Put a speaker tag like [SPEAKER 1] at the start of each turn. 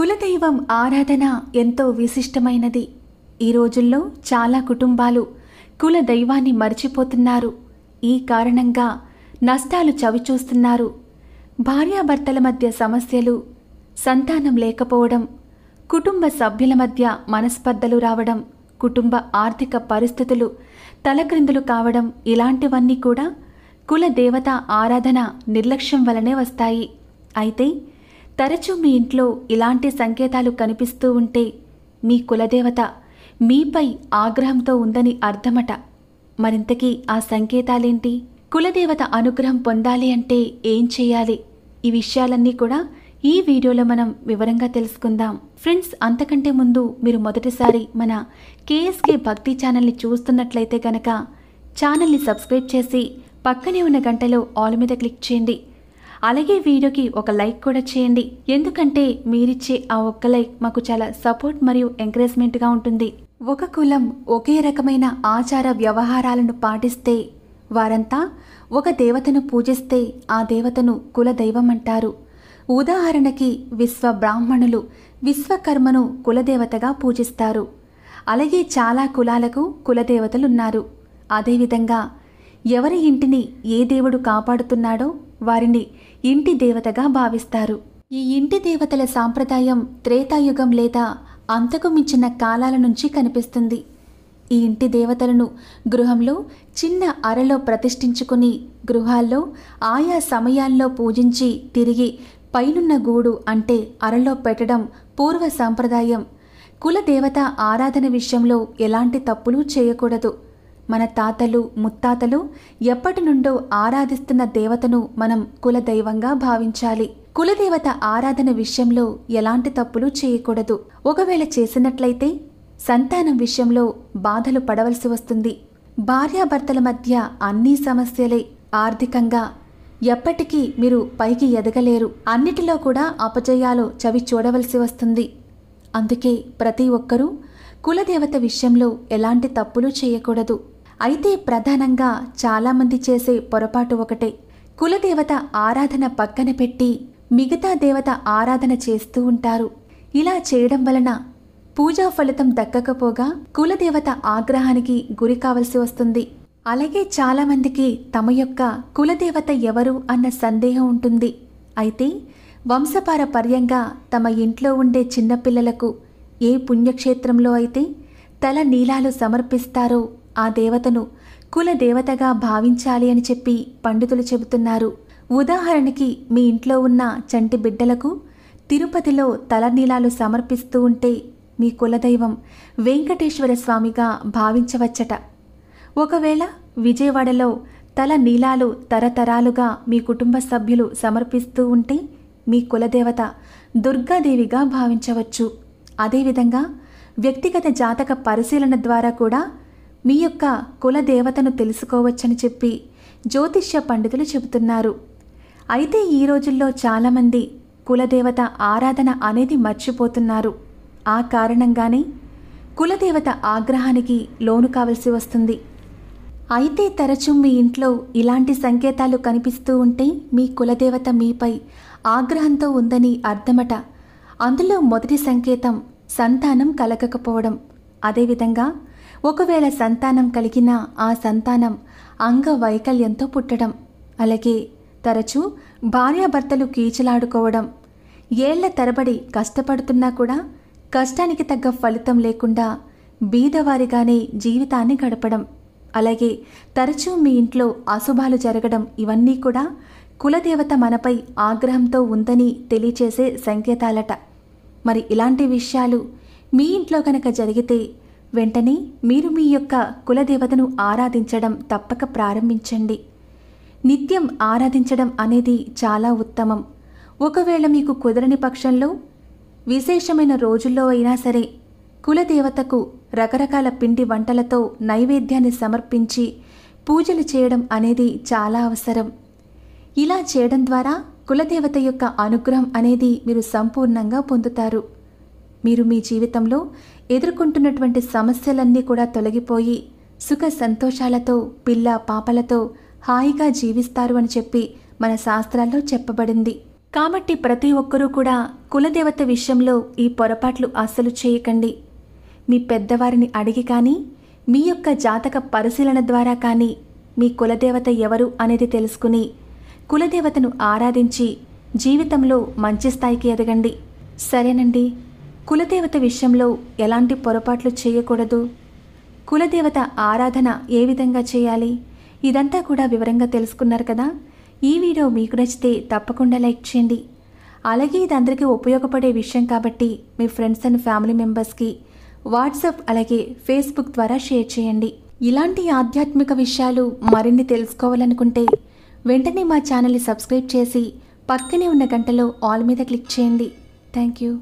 [SPEAKER 1] కులదైవం ఆరాధన ఎంతో విశిష్టమైనది ఈ రోజుల్లో చాలా కుటుంబాలు కుల దైవాన్ని మర్చిపోతున్నారు ఈ కారణంగా నష్టాలు చవిచూస్తున్నారు భార్యాభర్తల మధ్య సమస్యలు సంతానం లేకపోవడం కుటుంబ సభ్యుల మధ్య మనస్పర్ధలు రావడం కుటుంబ ఆర్థిక పరిస్థితులు తలక్రిందులు కావడం ఇలాంటివన్నీ కూడా కుల దేవత ఆరాధన నిర్లక్ష్యం వలనే వస్తాయి అయితే తరచూ మీ ఇంట్లో ఇలాంటి సంకేతాలు కనిపిస్తూ ఉంటే మీ కులదేవత మీపై ఆగ్రహంతో ఉందని అర్థమట మరింతకీ ఆ సంకేతాలేంటి కులదేవత అనుగ్రహం పొందాలి అంటే ఏం చేయాలి ఈ విషయాలన్నీ కూడా ఈ వీడియోలో మనం వివరంగా తెలుసుకుందాం ఫ్రెండ్స్ అంతకంటే ముందు మీరు మొదటిసారి మన కేఎస్కే భక్తి ఛానల్ని చూస్తున్నట్లయితే కనుక ఛానల్ని సబ్స్క్రైబ్ చేసి పక్కనే ఉన్న గంటలో ఆల్ మీద క్లిక్ చేయండి అలాగే వీడియోకి ఒక లైక్ కూడా చేయండి ఎందుకంటే మీరిచ్చే ఆ ఒక్క లైక్ మాకు చాలా సపోర్ట్ మరియు ఎంకరేజ్మెంట్గా ఉంటుంది ఒక కులం ఒకే రకమైన ఆచార వ్యవహారాలను పాటిస్తే వారంతా ఒక దేవతను పూజిస్తే ఆ దేవతను కుల దైవం అంటారు ఉదాహరణకి విశ్వ బ్రాహ్మణులు విశ్వకర్మను కులదేవతగా పూజిస్తారు అలాగే చాలా కులాలకు కులదేవతలున్నారు అదేవిధంగా ఎవరి ఇంటిని ఏ దేవుడు కాపాడుతున్నాడో వారిని ఇంటి దేవతగా భావిస్తారు ఈ ఇంటి దేవతల సాంప్రదాయం త్రేతాయుగం లేదా అంతకు మించిన కాలాల నుంచి కనిపిస్తుంది ఈ ఇంటి దేవతలను గృహంలో చిన్న అరలో ప్రతిష్ఠించుకుని గృహాల్లో ఆయా సమయాల్లో పూజించి తిరిగి పైనున్న గూడు అంటే అరలో పెట్టడం పూర్వ సాంప్రదాయం కులదేవత ఆరాధన విషయంలో ఎలాంటి తప్పులు చేయకూడదు మన తాతలు ముత్తాతలు ఎప్పటి నుండో ఆరాధిస్తున్న దేవతను మనం కులదైవంగా భావించాలి కులదేవత ఆరాధన విషయంలో ఎలాంటి తప్పులు చేయకూడదు ఒకవేళ చేసినట్లయితే సంతానం విషయంలో బాధలు పడవలసి వస్తుంది భార్యాభర్తల మధ్య అన్ని సమస్యలే ఆర్థికంగా ఎప్పటికీ మీరు పైకి ఎదగలేరు అన్నిటిలో కూడా అపజయాలు చవి చూడవలసి వస్తుంది అందుకే ప్రతి ఒక్కరూ కులదేవత విషయంలో ఎలాంటి తప్పులు చేయకూడదు అయితే ప్రధానంగా చాలామంది చేసే పొరపాటు ఒకటే కులదేవత ఆరాధన పక్కన పెట్టి మిగతా దేవత ఆరాధన చేస్తూ ఉంటారు ఇలా చేయడం వలన పూజా ఫలితం దక్కకపోగా కులదేవత ఆగ్రహానికి గురి కావలసి వస్తుంది అలాగే చాలామందికి తమ యొక్క కులదేవత ఎవరు అన్న సందేహం ఉంటుంది అయితే వంశపారపర్యంగా తమ ఇంట్లో ఉండే చిన్నపిల్లలకు ఏ పుణ్యక్షేత్రంలో అయితే తల నీలాలు సమర్పిస్తారో ఆ దేవతను కుల దేవతగా భావించాలి అని చెప్పి పండితులు చెబుతున్నారు ఉదాహరణకి మీ ఇంట్లో ఉన్న చంటి బిడ్డలకు తిరుపతిలో తలనీలాలు సమర్పిస్తూ ఉంటే మీ కులదైవం వెంకటేశ్వర స్వామిగా భావించవచ్చట ఒకవేళ విజయవాడలో తల నీలాలు తరతరాలుగా మీ కుటుంబ సభ్యులు సమర్పిస్తూ ఉంటే మీ కులదేవత దుర్గాదేవిగా భావించవచ్చు అదేవిధంగా వ్యక్తిగత జాతక పరిశీలన ద్వారా కూడా మీ యొక్క కులదేవతను తెలుసుకోవచ్చని చెప్పి జ్యోతిష్య పండితులు చెబుతున్నారు అయితే ఈ రోజుల్లో చాలామంది కులదేవత ఆరాధన అనేది మర్చిపోతున్నారు ఆ కారణంగానే కులదేవత ఆగ్రహానికి లోను కావలసి వస్తుంది అయితే తరచూ మీ ఇంట్లో ఇలాంటి సంకేతాలు కనిపిస్తూ ఉంటే మీ కులదేవత మీపై ఆగ్రహంతో ఉందని అర్థమట అందులో మొదటి సంకేతం సంతానం కలగకపోవడం అదేవిధంగా ఒకవేళ సంతానం కలిగినా ఆ సంతానం అంగవైకల్యంతో పుట్టడం అలాగే తరచూ భార్యాభర్తలు కీచలాడుకోవడం ఏళ్ల తరబడి కష్టపడుతున్నా కూడా కష్టానికి తగ్గ ఫలితం లేకుండా బీదవారిగానే జీవితాన్ని గడపడం అలాగే తరచూ మీ ఇంట్లో అశుభాలు జరగడం ఇవన్నీ కూడా కులదేవత మనపై ఆగ్రహంతో ఉందని తెలియచేసే సంకేతాలట మరి ఇలాంటి విషయాలు మీ ఇంట్లో కనుక జరిగితే వెంటనే మీరు మీ యొక్క కులదేవతను ఆరాధించడం తప్పక ప్రారంభించండి నిత్యం ఆరాధించడం అనేది చాలా ఉత్తమం ఒకవేళ మీకు కుదరని పక్షంలో విశేషమైన రోజుల్లో అయినా సరే కులదేవతకు రకరకాల పిండి వంటలతో నైవేద్యాన్ని సమర్పించి పూజలు చేయడం అనేది చాలా అవసరం ఇలా చేయడం ద్వారా కులదేవత యొక్క అనుగ్రహం అనేది మీరు సంపూర్ణంగా పొందుతారు మీరు మీ జీవితంలో ఎదుర్కొంటున్నటువంటి సమస్యలన్నీ కూడా తొలగిపోయి సుఖ సంతోషాలతో పిల్ల పాపలతో హాయిగా జీవిస్తారు అని చెప్పి మన శాస్త్రాల్లో చెప్పబడింది కాబట్టి ప్రతి ఒక్కరూ కూడా కులదేవత విషయంలో ఈ పొరపాట్లు అస్సలు చేయకండి మీ పెద్దవారిని అడిగి కానీ మీ యొక్క జాతక పరిశీలన ద్వారా కానీ మీ కులదేవత ఎవరు అనేది తెలుసుకుని కులదేవతను ఆరాధించి జీవితంలో మంచి స్థాయికి ఎదగండి సరేనండి కులదేవత విషయంలో ఎలాంటి పొరపాట్లు చేయకూడదు కులదేవత ఆరాధన ఏ విధంగా చేయాలి ఇదంతా కూడా వివరంగా తెలుసుకున్నారు కదా ఈ వీడియో మీకు నచ్చితే తప్పకుండా లైక్ చేయండి అలాగే ఇది అందరికీ ఉపయోగపడే విషయం కాబట్టి మీ ఫ్రెండ్స్ అండ్ ఫ్యామిలీ మెంబర్స్కి వాట్సాప్ అలాగే ఫేస్బుక్ ద్వారా షేర్ చేయండి ఇలాంటి ఆధ్యాత్మిక విషయాలు మరిన్ని తెలుసుకోవాలనుకుంటే వెంటనే మా ఛానల్ని సబ్స్క్రైబ్ చేసి పక్కనే ఉన్న గంటలో ఆల్ మీద క్లిక్ చేయండి థ్యాంక్ యూ